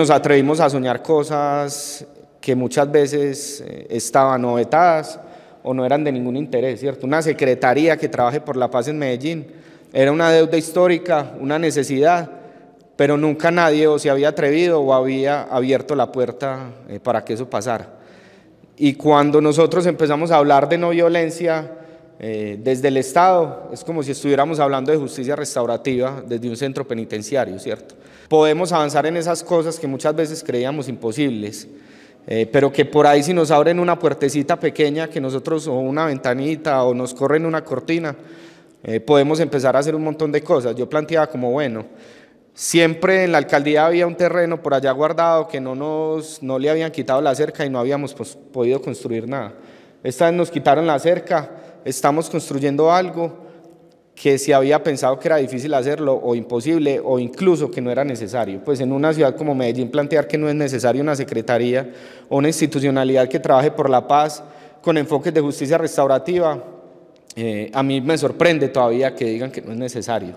Nos atrevimos a soñar cosas que muchas veces eh, estaban o vetadas o no eran de ningún interés, ¿cierto? Una secretaría que trabaje por la paz en Medellín era una deuda histórica, una necesidad, pero nunca nadie o se había atrevido o había abierto la puerta eh, para que eso pasara. Y cuando nosotros empezamos a hablar de no violencia, eh, desde el Estado es como si estuviéramos hablando de justicia restaurativa desde un centro penitenciario, ¿cierto? Podemos avanzar en esas cosas que muchas veces creíamos imposibles. Eh, pero que por ahí si nos abren una puertecita pequeña que nosotros o una ventanita o nos corren una cortina, eh, podemos empezar a hacer un montón de cosas. Yo planteaba como, bueno, siempre en la alcaldía había un terreno por allá guardado que no, nos, no le habían quitado la cerca y no habíamos pues, podido construir nada. Esta vez nos quitaron la cerca estamos construyendo algo que se había pensado que era difícil hacerlo o imposible o incluso que no era necesario. Pues en una ciudad como Medellín plantear que no es necesario una secretaría o una institucionalidad que trabaje por la paz con enfoques de justicia restaurativa, eh, a mí me sorprende todavía que digan que no es necesario.